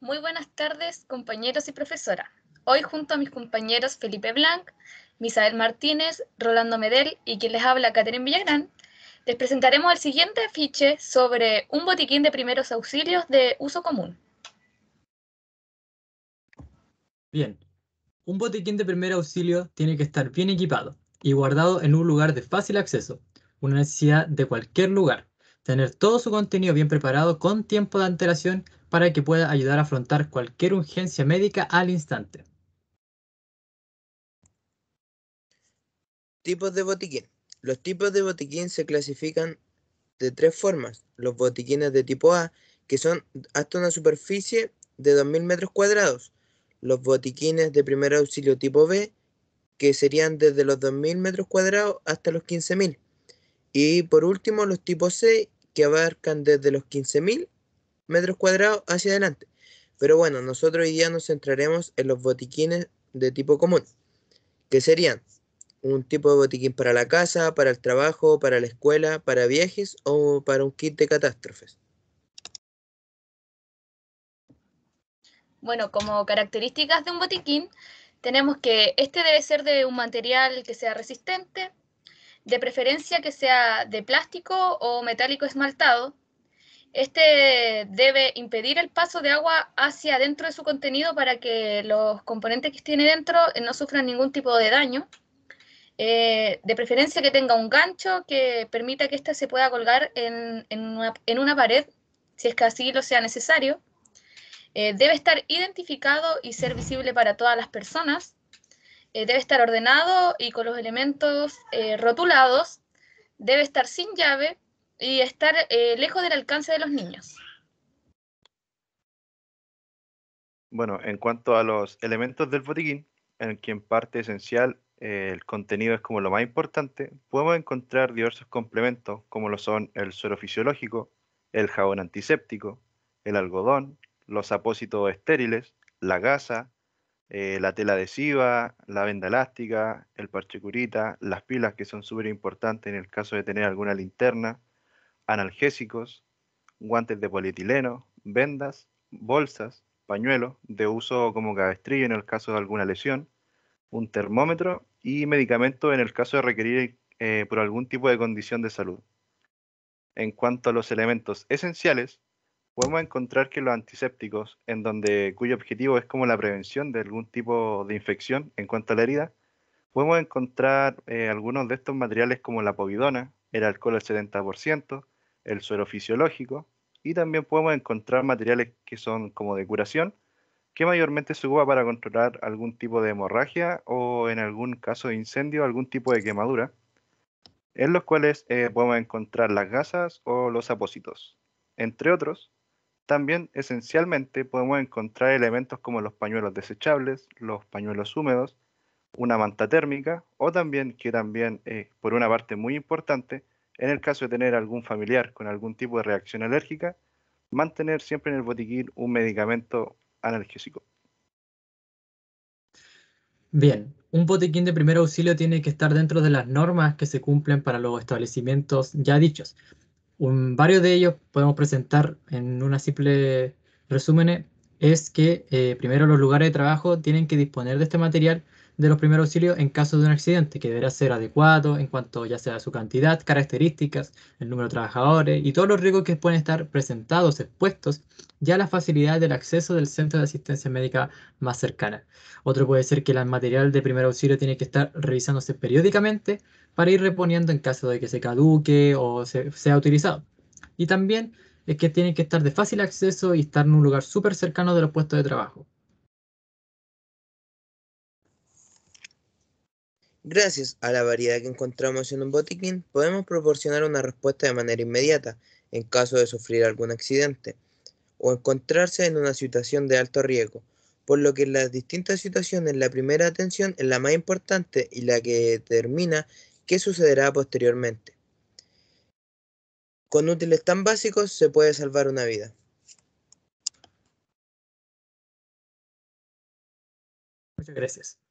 Muy buenas tardes, compañeros y profesora. Hoy junto a mis compañeros Felipe Blanc, Misael Martínez, Rolando Medel y quien les habla, Catherine Villagrán, les presentaremos el siguiente afiche sobre un botiquín de primeros auxilios de uso común. Bien, un botiquín de primer auxilio tiene que estar bien equipado y guardado en un lugar de fácil acceso, una necesidad de cualquier lugar, tener todo su contenido bien preparado con tiempo de antelación para que pueda ayudar a afrontar cualquier urgencia médica al instante. Tipos de botiquín. Los tipos de botiquín se clasifican de tres formas. Los botiquines de tipo A, que son hasta una superficie de 2.000 metros cuadrados. Los botiquines de primer auxilio tipo B, que serían desde los 2.000 metros cuadrados hasta los 15.000. Y por último, los tipos C, que abarcan desde los 15.000 metros cuadrados hacia adelante. Pero bueno, nosotros hoy día nos centraremos en los botiquines de tipo común, que serían un tipo de botiquín para la casa, para el trabajo, para la escuela, para viajes o para un kit de catástrofes. Bueno, como características de un botiquín, tenemos que este debe ser de un material que sea resistente, de preferencia que sea de plástico o metálico esmaltado, este debe impedir el paso de agua hacia dentro de su contenido para que los componentes que tiene dentro eh, no sufran ningún tipo de daño. Eh, de preferencia que tenga un gancho que permita que ésta se pueda colgar en, una, pared, si es que así lo sea necesario. Eh, debe estar identificado y ser visible para todas las personas. debe estar ordenado y con los elementos rotulados. Debe estar sin llave y estar eh, lejos del alcance de los niños. Bueno, en cuanto a los elementos del botiquín, en quien parte esencial eh, el contenido es como lo más importante, podemos encontrar diversos complementos como lo son el suero fisiológico, el jabón antiséptico, el algodón, los apósitos estériles, la gasa, eh, la tela adhesiva, la venda elástica, el parche curita, las pilas que son súper importantes en el caso de tener alguna linterna, analgésicos, guantes de polietileno, vendas, bolsas, pañuelos de uso como cabestrillo en el caso de alguna lesión, un termómetro y medicamentos en el caso de requerir eh, por algún tipo de condición de salud. En cuanto a los elementos esenciales, podemos encontrar que los antisépticos, en donde cuyo objetivo es como la prevención de algún tipo de infección en cuanto a la herida, podemos encontrar eh, algunos de estos materiales como la povidona, el alcohol al 70%, el suero fisiológico, y también podemos encontrar materiales que son como de curación, que mayormente se usa para controlar algún tipo de hemorragia o en algún caso de incendio, algún tipo de quemadura, en los cuales eh, podemos encontrar las gasas o los apósitos. Entre otros, también esencialmente podemos encontrar elementos como los pañuelos desechables, los pañuelos húmedos, una manta térmica o también, que también eh, por una parte muy importante, en el caso de tener algún familiar con algún tipo de reacción alérgica, mantener siempre en el botiquín un medicamento analgésico. Bien, un botiquín de primer auxilio tiene que estar dentro de las normas que se cumplen para los establecimientos ya dichos. Un, varios de ellos podemos presentar en una simple resumen, es que eh, primero los lugares de trabajo tienen que disponer de este material de los primeros auxilios en caso de un accidente, que deberá ser adecuado en cuanto ya sea su cantidad, características, el número de trabajadores y todos los riesgos que pueden estar presentados, expuestos, ya la facilidad del acceso del centro de asistencia médica más cercana. Otro puede ser que el material de primer auxilio tiene que estar revisándose periódicamente para ir reponiendo en caso de que se caduque o sea utilizado. Y también es que tiene que estar de fácil acceso y estar en un lugar súper cercano de los puestos de trabajo. Gracias a la variedad que encontramos en un botiquín, podemos proporcionar una respuesta de manera inmediata en caso de sufrir algún accidente o encontrarse en una situación de alto riesgo, por lo que en las distintas situaciones la primera atención es la más importante y la que determina qué sucederá posteriormente. Con útiles tan básicos se puede salvar una vida. Muchas gracias.